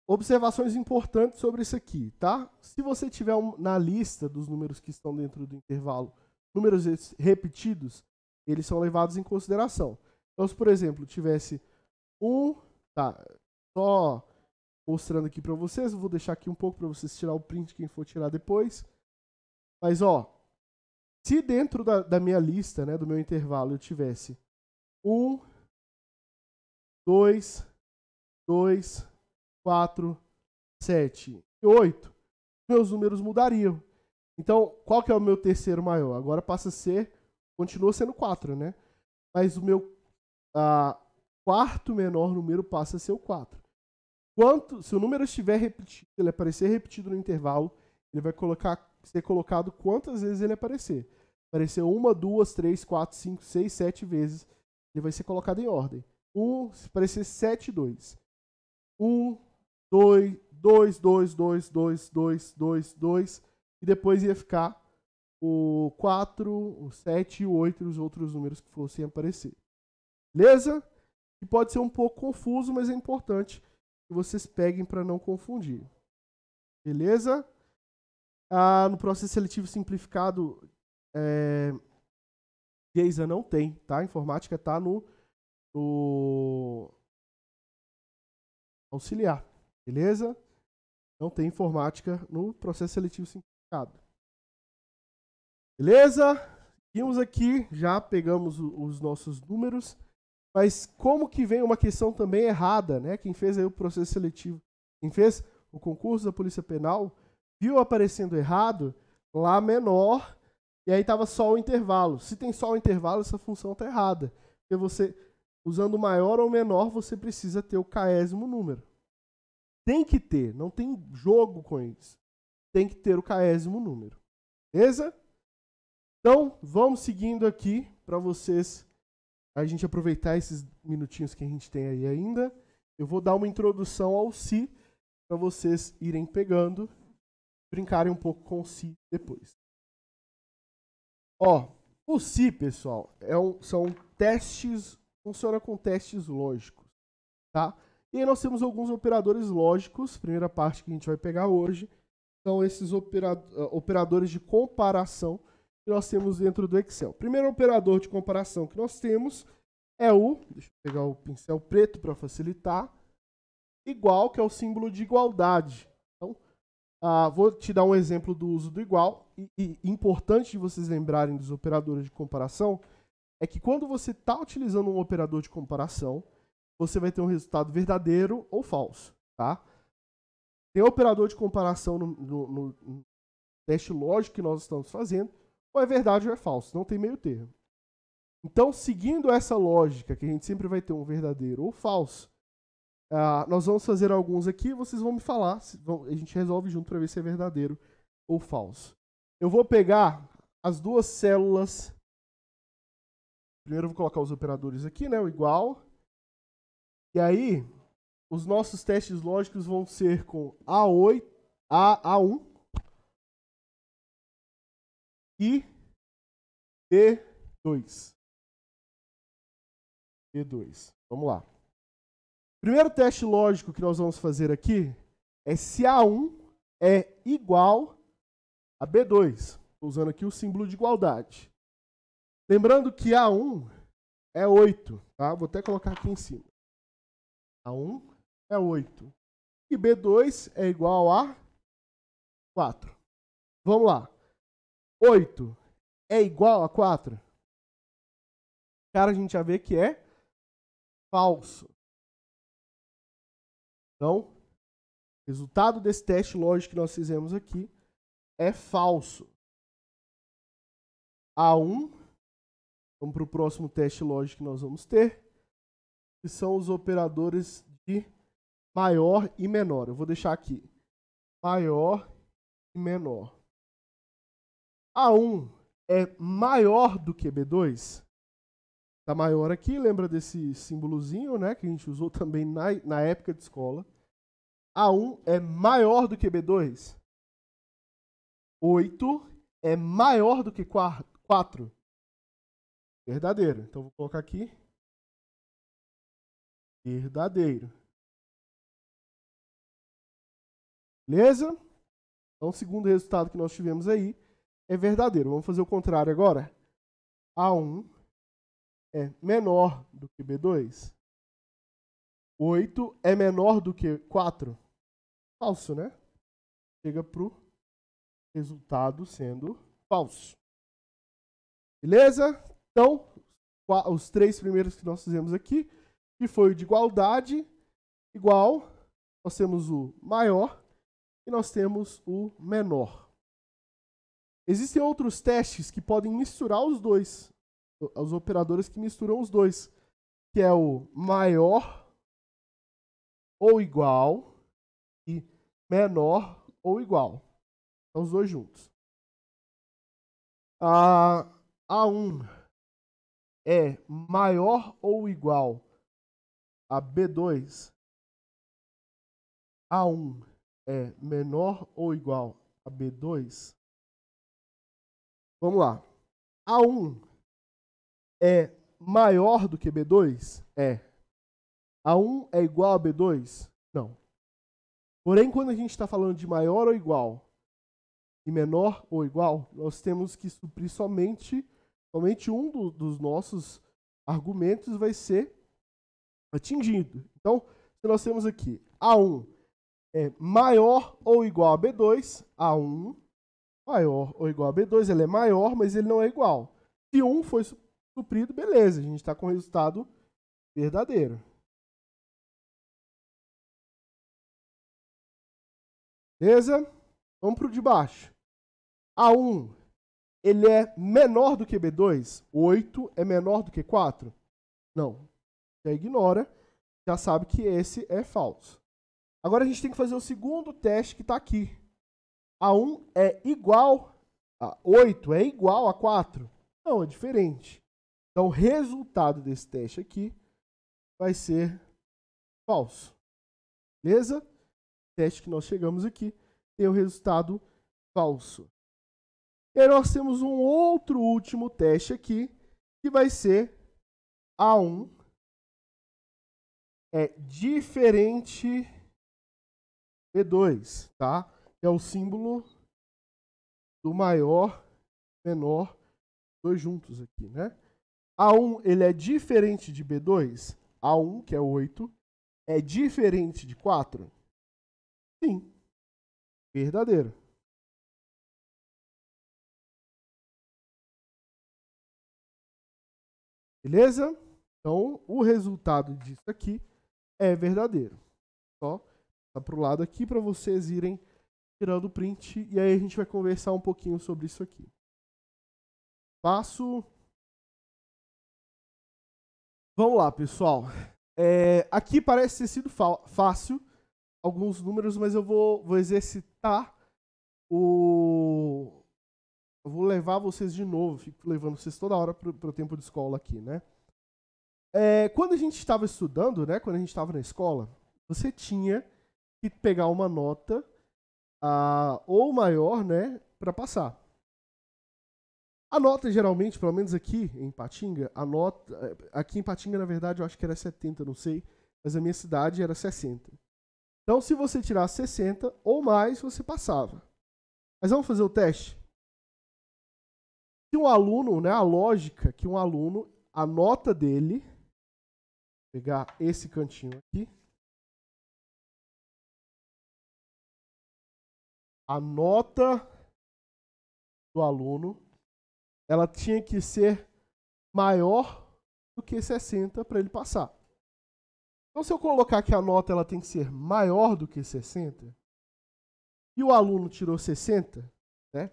Observações importantes sobre isso aqui, tá? Se você tiver um, na lista dos números que estão dentro do intervalo, números repetidos, eles são levados em consideração. Então, se, por exemplo, tivesse o. Tá, só mostrando aqui para vocês. Vou deixar aqui um pouco para vocês tirar o print quem for tirar depois. Mas ó, se dentro da, da, minha lista, né, do meu intervalo eu tivesse um, dois, dois, quatro, sete e oito, meus números mudariam. Então, qual que é o meu terceiro maior? Agora passa a ser, continua sendo quatro, né? Mas o meu, ah, quarto menor número passa a ser o 4. Quanto, se o número estiver repetido, ele aparecer repetido no intervalo, ele vai colocar, ser colocado quantas vezes ele aparecer. Aparecer uma, duas, três, quatro, cinco, seis, sete vezes, ele vai ser colocado em ordem. Um, se aparecer sete, dois. Um, dois, dois, dois, dois, dois, dois, dois, dois, e depois ia ficar o 4, o 7 e o 8 e os outros números que fossem aparecer. Beleza? que pode ser um pouco confuso, mas é importante que vocês peguem para não confundir. Beleza? Ah, no processo seletivo simplificado, é, Geisa não tem, tá? A informática está no, no auxiliar, beleza? Não tem informática no processo seletivo simplificado. Beleza? Seguimos aqui, já pegamos os nossos números. Mas como que vem uma questão também errada, né? Quem fez aí o processo seletivo, quem fez o concurso da Polícia Penal, viu aparecendo errado, lá menor, e aí tava só o intervalo. Se tem só o intervalo, essa função tá errada. Porque você, usando maior ou menor, você precisa ter o caésimo número. Tem que ter, não tem jogo com isso. Tem que ter o caésimo número. Beleza? Então, vamos seguindo aqui para vocês a gente aproveitar esses minutinhos que a gente tem aí ainda, eu vou dar uma introdução ao Si para vocês irem pegando, brincarem um pouco com o Si depois. Ó, o Si, pessoal, é um, são testes, funciona com testes lógicos, tá? E aí nós temos alguns operadores lógicos, primeira parte que a gente vai pegar hoje, são esses operadores de comparação que nós temos dentro do Excel. O primeiro operador de comparação que nós temos é o, deixa eu pegar o pincel preto para facilitar, igual, que é o símbolo de igualdade. Então, ah, vou te dar um exemplo do uso do igual. E, e importante de vocês lembrarem dos operadores de comparação é que quando você está utilizando um operador de comparação, você vai ter um resultado verdadeiro ou falso, tá? Tem operador de comparação no, no, no teste lógico que nós estamos fazendo, ou é verdade ou é falso, não tem meio termo. Então, seguindo essa lógica, que a gente sempre vai ter um verdadeiro ou falso, uh, nós vamos fazer alguns aqui, vocês vão me falar, vão, a gente resolve junto para ver se é verdadeiro ou falso. Eu vou pegar as duas células. Primeiro eu vou colocar os operadores aqui, né, o igual. E aí, os nossos testes lógicos vão ser com A8, A, A1, e D2. D2. Vamos lá. Primeiro teste lógico que nós vamos fazer aqui é se A1 é igual a B2. Estou usando aqui o símbolo de igualdade. Lembrando que A1 é 8, tá? Vou até colocar aqui em cima. A1 é 8. E B2 é igual a 4. Vamos lá. 8 é igual a 4? Cara, a gente já vê que é falso. Então, resultado desse teste lógico que nós fizemos aqui é falso. A1, vamos para o próximo teste lógico que nós vamos ter, que são os operadores de maior e menor. Eu vou deixar aqui, maior e menor. A1 é maior do que B2, Está maior aqui, lembra desse símbolozinho, né, que a gente usou também na, na época de escola. A1 é maior do que B2. 8 é maior do que 4. Verdadeiro. Então vou colocar aqui. Verdadeiro. Beleza? Então, o segundo resultado que nós tivemos aí é verdadeiro. Vamos fazer o contrário agora? A1 é menor do que B2. 8 é menor do que 4. Falso, né? Chega para o resultado sendo falso. Beleza? Então, os três primeiros que nós fizemos aqui, que foi o de igualdade, igual, nós temos o maior e nós temos o menor. Existem outros testes que podem misturar os dois. Os operadores que misturam os dois. Que é o maior ou igual e menor ou igual. Então, os dois juntos. A A1 é maior ou igual a B2. A1 é menor ou igual a B2. Vamos lá. A1 é maior do que B2? É. A1 é igual a B2? Não. Porém, quando a gente está falando de maior ou igual e menor ou igual, nós temos que suprir somente, somente um do, dos nossos argumentos vai ser atingido. Então, se nós temos aqui A1 é maior ou igual a B2, A1 maior ou igual a B2, ele é maior, mas ele não é igual. Se 1 foi suprido, beleza, a gente está com o resultado verdadeiro. Beleza? Vamos para o de baixo. A1, ele é menor do que B2? 8 é menor do que 4? Não. Já ignora, já sabe que esse é falso. Agora a gente tem que fazer o segundo teste que está aqui a 1 é igual a 8 é igual a 4? Não, é diferente. Então, o resultado desse teste aqui vai ser falso. Beleza? O teste que nós chegamos aqui tem o resultado falso. E aí nós temos um outro último teste aqui, que vai ser A1 é diferente de B2, tá? é o símbolo do maior, menor, dois juntos aqui, né? A1 ele é diferente de B2? A1, que é 8, é diferente de 4? Sim. Verdadeiro. Beleza? Então, o resultado disso aqui é verdadeiro. Só tá para o lado aqui para vocês irem tirando o print e aí a gente vai conversar um pouquinho sobre isso aqui. Passo. Vamos lá, pessoal. É, aqui parece ter sido fácil alguns números, mas eu vou, vou exercitar o. Eu vou levar vocês de novo, fico levando vocês toda hora para o tempo de escola aqui, né? É, quando a gente estava estudando, né? Quando a gente estava na escola, você tinha que pegar uma nota uh, ou maior, né, para passar. A nota geralmente, pelo menos aqui em Patinga, a nota eh, aqui em Patinga, na verdade, eu acho que era 70, não sei, mas a minha cidade era 60. Então, se você tirar 60 ou mais, você passava. Mas vamos fazer o teste. Se um aluno, né, a lógica que um aluno, a nota dele, pegar esse cantinho aqui, a nota do aluno ela tinha que ser maior do que 60 para ele passar. Então, se eu colocar que a nota ela tem que ser maior do que 60, e o aluno tirou 60, né?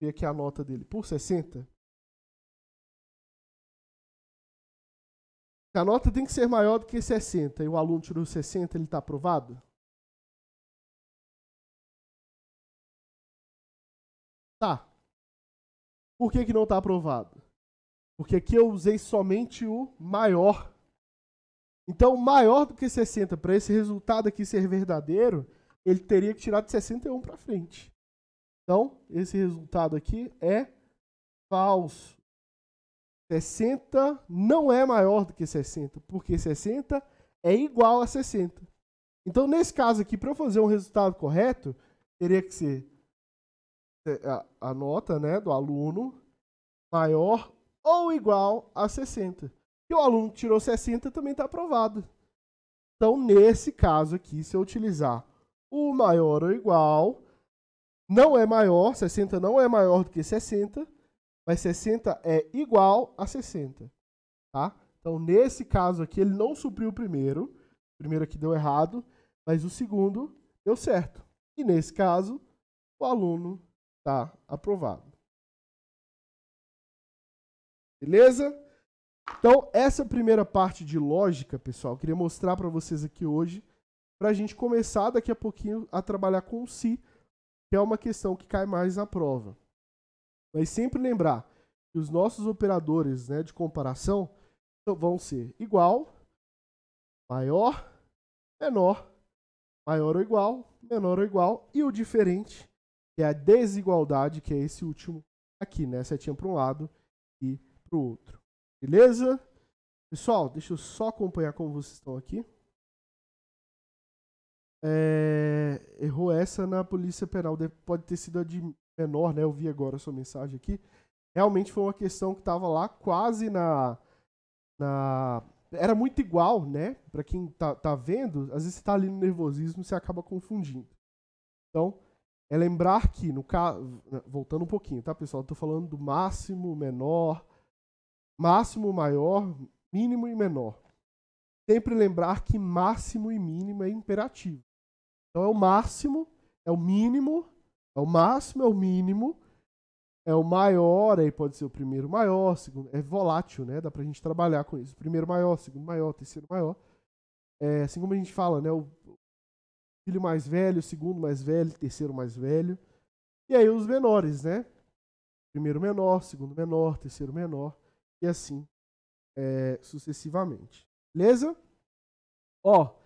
Vê aqui a nota dele por 60. Se a nota tem que ser maior do que 60 e o aluno tirou 60, ele está aprovado? Tá. Por que, que não está aprovado? Porque aqui eu usei somente o maior. Então, maior do que 60, para esse resultado aqui ser verdadeiro, ele teria que tirar de 61 para frente. Então, esse resultado aqui é falso. 60 não é maior do que 60, porque 60 é igual a 60. Então, nesse caso aqui, para eu fazer um resultado correto, teria que ser a, a nota né, do aluno maior ou igual a 60. E o aluno que tirou 60 também está aprovado. Então, nesse caso aqui, se eu utilizar o maior ou igual, não é maior, 60 não é maior do que 60, mas 60 é igual a 60. Tá? Então, nesse caso aqui, ele não supriu o primeiro. O primeiro aqui deu errado, mas o segundo deu certo. E nesse caso, o aluno Tá aprovado. Beleza? Então, essa primeira parte de lógica, pessoal, eu queria mostrar para vocês aqui hoje, para a gente começar daqui a pouquinho a trabalhar com si, que é uma questão que cai mais na prova. Mas sempre lembrar que os nossos operadores né, de comparação vão ser igual, maior, menor, maior ou igual, menor ou igual, e o diferente que é a desigualdade, que é esse último aqui, né? Setinha para um lado e para o outro. Beleza? Pessoal, deixa eu só acompanhar como vocês estão aqui. É, errou essa na Polícia Penal, pode ter sido a de menor, né? Eu vi agora a sua mensagem aqui. Realmente foi uma questão que estava lá quase na, na. Era muito igual, né? Para quem tá, tá vendo, às vezes você está ali no nervosismo e você acaba confundindo. Então, é lembrar que, no caso, né, voltando um pouquinho, tá, pessoal? Estou falando do máximo, menor, máximo, maior, mínimo e menor. Sempre lembrar que máximo e mínimo é imperativo. Então é o máximo, é o mínimo, é o máximo, é o mínimo, é o maior, aí pode ser o primeiro maior, segundo, é volátil, né? Dá pra gente trabalhar com isso. Primeiro maior, segundo maior, terceiro maior. É, assim como a gente fala, né? O filho mais velho, segundo mais velho, terceiro mais velho. E aí os menores, né? Primeiro menor, segundo menor, terceiro menor, e assim é, sucessivamente. Beleza? Ó,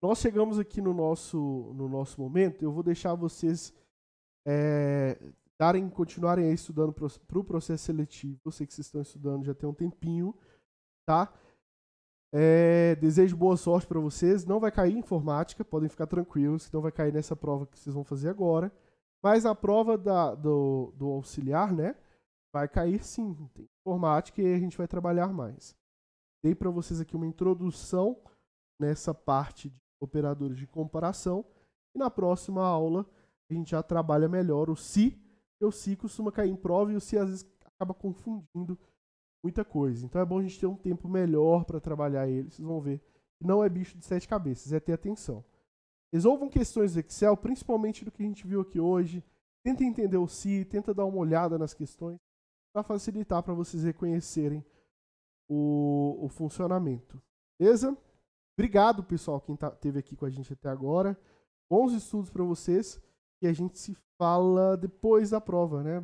nós chegamos aqui no nosso, no nosso momento. Eu vou deixar vocês é, darem, continuarem aí estudando para o pro processo seletivo. Eu sei que vocês estão estudando já tem um tempinho, tá? É, desejo boa sorte para vocês. Não vai cair informática, podem ficar tranquilos, não vai cair nessa prova que vocês vão fazer agora. Mas a prova da, do, do auxiliar, né? Vai cair sim, tem informática e a gente vai trabalhar mais. Dei para vocês aqui uma introdução nessa parte de operadores de comparação. E na próxima aula a gente já trabalha melhor o se. Si, o se si costuma cair em prova e o se si às vezes acaba confundindo muita coisa. Então é bom a gente ter um tempo melhor para trabalhar ele. Vocês vão ver. Não é bicho de sete cabeças, é ter atenção. Resolvam questões do Excel, principalmente do que a gente viu aqui hoje. Tenta entender o si, tenta dar uma olhada nas questões para facilitar para vocês reconhecerem o, o, funcionamento. Beleza? Obrigado, pessoal, quem tá, teve aqui com a gente até agora. Bons estudos para vocês e a gente se fala depois da prova, né?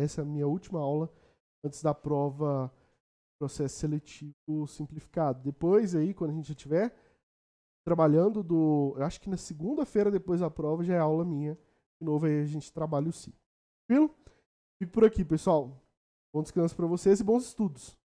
Essa é a minha última aula antes da prova processo seletivo simplificado. Depois aí, quando a gente já tiver trabalhando do, eu acho que na segunda-feira depois da prova já é aula minha. De novo aí a gente trabalha o si. Tranquilo? Fico por aqui, pessoal. Bom descanso para vocês e bons estudos.